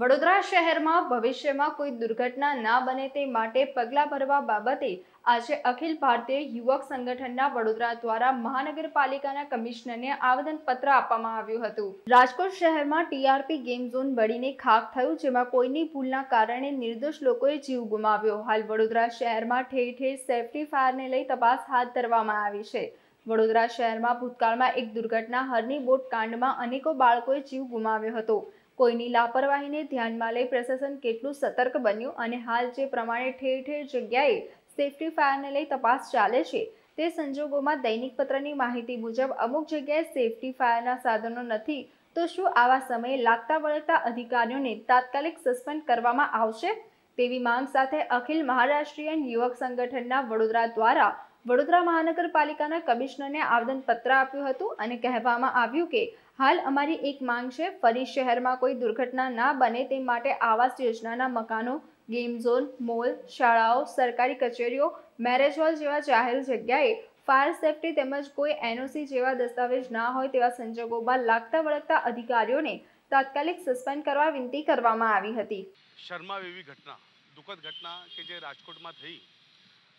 વડોદરા શહેરમાં ભવિષ્યમાં કોઈ દુર્ઘટના ના બને તે માટે પગલાં ભરવા બાબતે આજે અખિલ ભારતીય યુવક સંગઠનના વડોદરા દ્વારા મહાનગરપાલિકાના કમિશનરને આવેદનપત્ર આપવામાં આવ્યું હતું રાજકોટ શહેરમાં ટીઆરપી ગેમ ઝોન બળીને ખાક થયું જેમાં કોઈની ભૂલના કારણે નિર્દોષ લોકોએ જીવ ગુમાવ્યો હાલ વડોદરા શહેરમાં ઠેર ઠેર સેફટી ફાયરને લઈ તપાસ હાથ ધરવામાં આવી છે વડોદરા શહેરમાં ભૂતકાળમાં એક દુર્ઘટના હરની બોટ કાંડમાં અનેકો બાળકોએ જીવ ગુમાવ્યો હતો કોઈની લાપરવાહીને ધ્યાનમાં લઈ પ્રશાસન કેટલું સતર્ક બન્યું અને હાલ જે પ્રમાણે ઠેર ઠેર જગ્યાએ સેફટી ફાયરને લઈ તપાસ ચાલે છે તે સંજોગોમાં દૈનિક પત્રની માહિતી મુજબ અમુક જગ્યાએ સેફટી ફાયરના સાધનો નથી તો શું આવા સમયે લાગતા વળગતા અધિકારીઓને તાત્કાલિક સસ્પેન્ડ કરવામાં આવશે તેવી માંગ સાથે અખિલ મહારાષ્ટ્રીયન યુવક સંગઠનના વડોદરા દ્વારા વડોદરા મહાનગરપાલિકાના કમિશનરને આવેદનપત્ર આપ્યું હતું અને કહેવામાં આવ્યું કે હાલ અમારી એક માંગ છે ફરી શહેરમાં કોઈ દુર્ઘટના ના બને તે માટે આવાસ યોજનાના મકાનો ગેમ ઝોન મોલ શાળાઓ સરકારી કચેરીઓ મેરેજ હોલ જેવા જાહેર જગ્યાએ ફાયર સેફટી તેમજ કોઈ એનઓસી જેવા દસ્તાવેજ ના હોય તેવા સંજોગોમાં લાગતા વળગતા અધિકારીઓને તાત્કાલિક સસ્પેન્ડ કરવા વિનંતી કરવામાં આવી હતી શર્મા એવી ઘટના દુઃખદ ઘટના કે જે રાજકોટમાં થઈ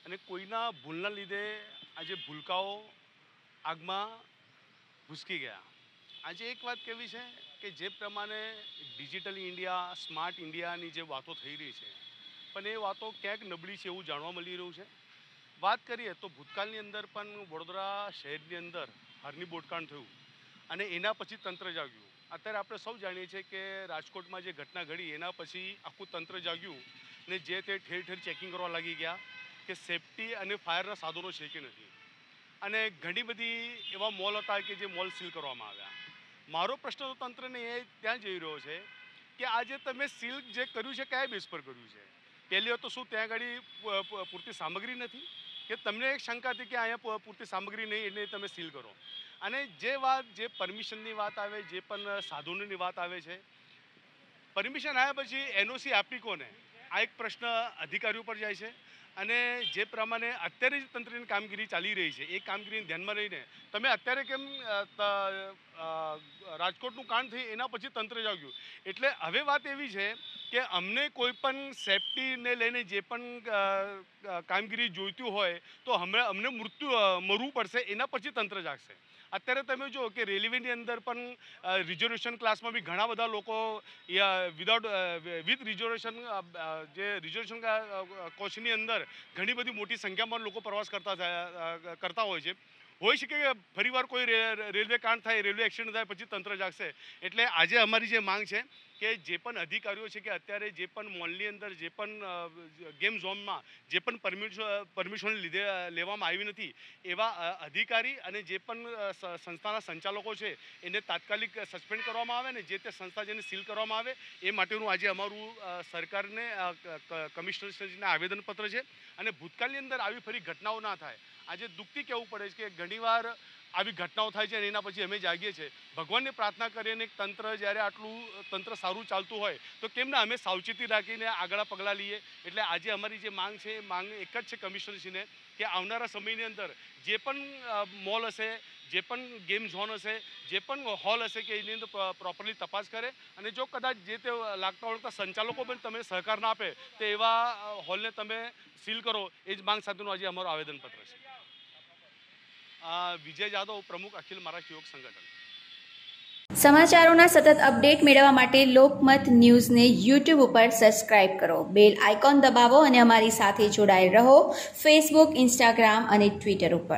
અને કોઈના ભૂલના લીધે આજે ભૂલકાઓ આગમાં ભૂસકી ગયા આજે એક વાત કેવી છે કે જે પ્રમાણે ડિજિટલ ઇન્ડિયા સ્માર્ટ ઇન્ડિયાની જે વાતો થઈ રહી છે પણ એ વાતો ક્યાંક નબળી છે એવું જાણવા મળી રહ્યું છે વાત કરીએ તો ભૂતકાળની અંદર પણ વડોદરા શહેરની અંદર હારની બોટકાણ થયું અને એના પછી તંત્ર જાગ્યું અત્યારે આપણે સૌ જાણીએ છીએ કે રાજકોટમાં જે ઘટના ઘડી એના પછી આખું તંત્ર જાગ્યું ને જે તે ઠેર ઠેર ચેકિંગ કરવા લાગી ગયા કે સેફટી અને ફાયરના સાધનો છે કે નથી અને ઘણી બધી એવા મોલ હતા કે જે મોલ સીલ કરવામાં આવ્યા મારો પ્રશ્ન તો તંત્રને એ ત્યાં જઈ રહ્યો છે કે આજે તમે સીલ જે કર્યું છે કયા બેઝ પર કર્યું છે પહેલી તો શું ત્યાં આગળ પૂરતી સામગ્રી નથી કે તમને એક શંકા હતી કે અહીંયા પૂરતી સામગ્રી નહીં એટલે તમે સીલ કરો અને જે વાત જે પરમિશનની વાત આવે જે પણ સાધનોની વાત આવે છે પરમિશન આવ્યા પછી એનઓસી આપી કોને આ એક પ્રશ્ન અધિકારીઓ પર જાય છે અને જે પ્રમાણે અત્યારે જ તંત્રની કામગીરી ચાલી રહી છે એ કામગીરીને ધ્યાનમાં લઈને તમે અત્યારે કેમ રાજકોટનું કાંડ થઈ એના પછી તંત્ર જાગ્યું એટલે હવે વાત એવી છે કે અમને કોઈ પણ સેફટીને લઈને જે પણ કામગીરી જોઈતી હોય તો હમણાં અમને મૃત્યુ મરવું પડશે એના પછી તંત્ર જાગશે અત્યારે તમે જુઓ કે રેલવેની અંદર પણ રિઝર્વેશન ક્લાસમાં બી ઘણા બધા લોકો વિધાઉટ વિથ રિઝર્વેશન જે રિઝર્વેશન કોચની અંદર ઘણી બધી મોટી સંખ્યામાં લોકો પ્રવાસ કરતા કરતા હોય છે હોય શકે કે ફરીવાર કોઈ રેલવે કાંડ થાય રેલવે એક્સિડન્ટ થાય પછી તંત્ર જાગશે એટલે આજે અમારી જે માંગ છે કે જે પણ અધિકારીઓ છે કે અત્યારે જે પણ મોલની અંદર જે પણ ગેમ ઝોનમાં જે પણ પરમિશન પરમિશન લીધે લેવામાં આવી નથી એવા અધિકારી અને જે પણ સંસ્થાના સંચાલકો છે એને તાત્કાલિક સસ્પેન્ડ કરવામાં આવે ને જે તે સંસ્થા જેને સીલ કરવામાં આવે એ માટેનું આજે અમારું સરકારને કમિશનરશ્રીને આવેદનપત્ર છે અને ભૂતકાળની અંદર આવી ફરી ઘટનાઓ ના થાય આજે દુઃખથી કહેવું પડે છે કે ઘણીવાર આવી ઘટનાઓ થાય છે અને એના પછી અમે જાગીએ છીએ ભગવાનને પ્રાર્થના કરીને તંત્ર જ્યારે આટલું તંત્ર સારું ચાલતું હોય તો કેમ ના અમે સાવચેતી રાખીને આગળ પગલાં લઈએ એટલે આજે અમારી જે માંગ છે એ માંગ એક જ છે કમિશનરશ્રીને કે આવનારા સમયની અંદર જે પણ મોલ હશે જે પણ ગેમ ઝોન હશે જે પણ હોલ હશે કે એની અંદર પ્રોપરલી તપાસ કરે અને જો કદાચ જે તે લાગતા ઓળખતા સંચાલકો પણ તમે સહકાર ના આપે તો એવા હોલને તમે સીલ કરો એ જ માંગ સાથેનું આજે અમારું આવેદનપત્ર છે વિજય જાદવ પ્રમુખ અખિલ મહારાષ્ટ્ર યોગ સંગઠન સમાચારોના સતત અપડેટ મેળવવા માટે લોકમત ન્યૂઝને યુટ્યુબ ઉપર સબસ્ક્રાઇબ કરો બેલ આઇકોન દબાવો અને અમારી સાથે જોડાયેલ રહો ફેસબુક ઇન્સ્ટાગ્રામ અને ટ્વિટર ઉપર